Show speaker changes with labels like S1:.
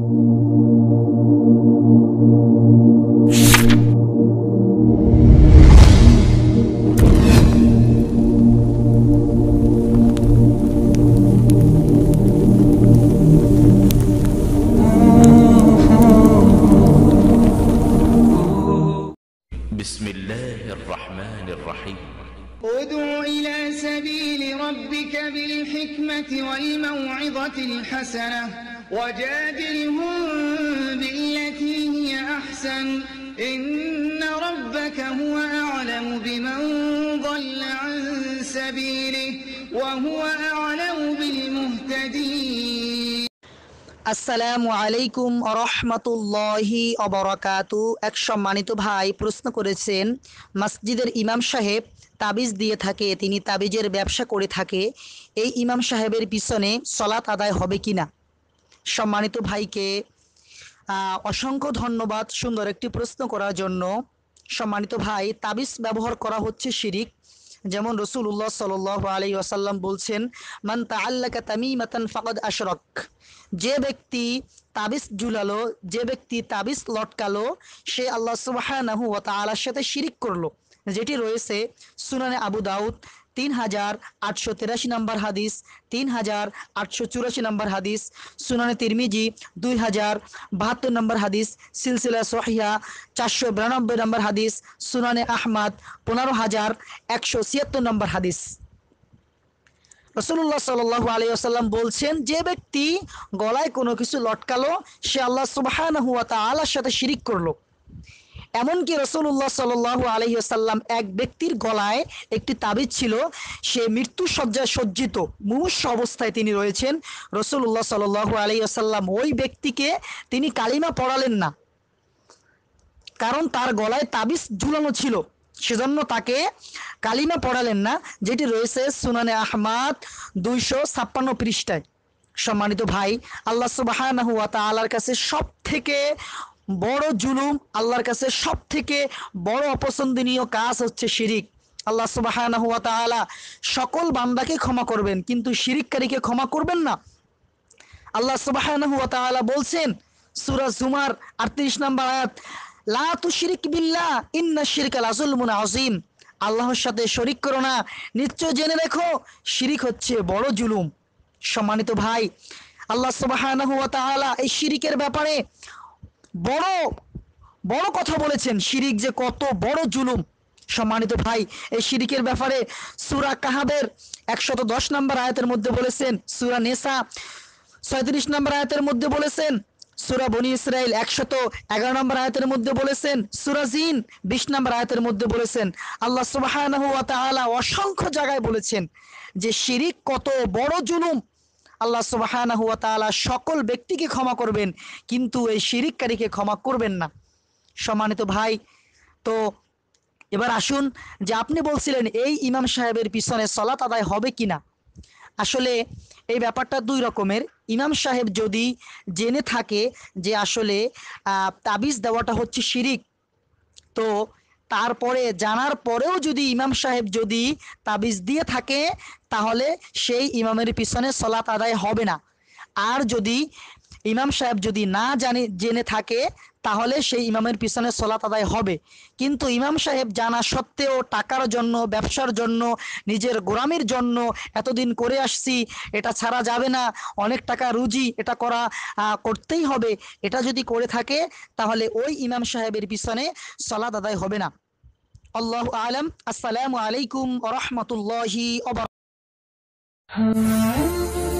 S1: بسم الله الرحمن الرحيم ادع إلى سبيل ربك بالحكمة والموعظة الحسنة وجادلهم بالتي هي أحسن إن ربك هو أعلم بمن ضل عن سبيله وهو أعلم بالمهتدين আসসালামু আলাইকুম রহমতুল্লাহি অবরাকাতু এক সম্মানিত ভাই প্রশ্ন করেছেন মসজিদের ইমাম সাহেব তাবিজ দিয়ে থাকে তিনি তাবিজের ব্যবসা করে থাকে এই ইমাম সাহেবের পিছনে সলাৎ আদায় হবে কিনা সম্মানিত ভাইকে অসংখ্য ধন্যবাদ সুন্দর একটি প্রশ্ন করার জন্য সম্মানিত ভাই তাবিজ ব্যবহার করা হচ্ছে শিরিক যেমন রসুল উল্লাহ সাল আলী আসাল্লাম বলছেন মানতা আল্লাহ তামি মাতান ফাকদ আশরক যে ব্যক্তি তাবিজ জুলালো যে ব্যক্তি তাবিজ লটকালো সে আল্লাহ সুবাহ সাথে শিরিক করলো যেটি রয়েছে সুনানে আবু দাউদ তিন হাজার আটশো তেরাশি নম্বর হাদিস তিন হাজার আটশো চুরাশি নম্বর হাদিস সুনানে তিরমিজি দুই হাজার বাহাত্তর নম্বর হাদিস সিলসিলা সহিয়া চারশো বিরানব্বই নম্বর হাদিস সুনানে আহমদ পনেরো হাজার একশো ছিয়াত্তর নম্বর হাদিস রসুল্লাহ সাল্লাহ আলিয়াল্লাম বলছেন যে ব্যক্তি গলায় কোনো কিছু লটকালো সে আল্লাহ সুবাহ সাথে শিরিক করলো এমনকি রসুল্লাহ সাল আলহিসাল্লাম এক ব্যক্তির গলায় একটি তাবিজ ছিল সে মৃত্যু শয্যায় সজ্জিত মুমূর্ষ অবস্থায় তিনি রয়েছেন রসুল্লাহ সাল্লু আলহিসাল্লাম ওই ব্যক্তিকে তিনি কালিমা পড়ালেন না কারণ তার গলায় তাবিজ ঝুলানো ছিল সেজন্য তাকে কালিমা পড়ালেন না যেটি রয়েছে সুনানে আহমাদ দুইশো ছাপ্পান্ন পৃষ্ঠায় সম্মানিত ভাই আল্লাহ সুবাহ কাছে সব থেকে বড় জুলুম আল্লাহর কাছে সব থেকে বড় অপছন্দনীয় কাজ হচ্ছে শিরিক আল্লাহ সুবাহ সকল বান্দাকে ক্ষমা করবেন কিন্তু শিরিককারীকে ক্ষমা করবেন না আল্লাহ সুবাহ বলছেন সুরা জুমার আটত্রিশ নম্বর আয়াত শিরিক বিল্লা ইন্না শিরিক আল্লাহর সাথে শরিক জেনে রেখো শিরিক হচ্ছে বড় জুলুম সম্মানিত ভাই আল্লাহ এই শিরিকের ব্যাপারে বড় বড় কথা বলেছেন শিরিক যে কত বড় জুলুম সম্মানিত ভাই এই শিরিকের ব্যাপারে সুরা কাহাবের একশত দশ নম্বর আয়াতের মধ্যে বলেছেন সুরা নেসা সয়ত্রিশ নম্বর আয়াতের মধ্যে বলেছেন সুরা বনি ইসরায়েল একশত এগারো নম্বর আয়াতের মধ্যে বলেছেন সুরা জিন বিশ নম্বর আয়াতের মধ্যে বলেছেন আল্লাহ সুবাহ অসংখ্য জায়গায় বলেছেন যে শিরিক কত বড় জুলুম আল্লাহ সুবাহানা হুয়া তালা সকল ব্যক্তিকে ক্ষমা করবেন কিন্তু এই শিরিককারীকে ক্ষমা করবেন না সম্মানিত ভাই তো এবার আসুন যে আপনি বলছিলেন এই ইমাম সাহেবের পিছনে সলাত আদায় হবে কি না আসলে এই ব্যাপারটা দুই রকমের ইমাম সাহেব যদি জেনে থাকে যে আসলে তাবিজ দেওয়াটা হচ্ছে শিরিক তো তারপরে জানার পরেও যদি ইমাম সাহেব যদি তাবিজ দিয়ে থাকে তাহলে সেই ইমামের পিছনে সলাৎ আদায় হবে না আর যদি ইমাম সাহেব যদি না জানে জেনে থাকে তাহলে সেই ইমামের পিছনে সলাত আদায় হবে কিন্তু ইমাম সাহেব জানা সত্ত্বেও টাকার জন্য ব্যবসার জন্য নিজের গোরামির জন্য এতদিন করে আসছি এটা ছাড়া যাবে না অনেক টাকা রুজি এটা করা করতেই হবে এটা যদি করে থাকে তাহলে ওই ইমাম সাহেবের পিছনে সলাত আদায় হবে না আল্লাহ আলম আসসালামু আলাইকুম রহমতুল্লাহি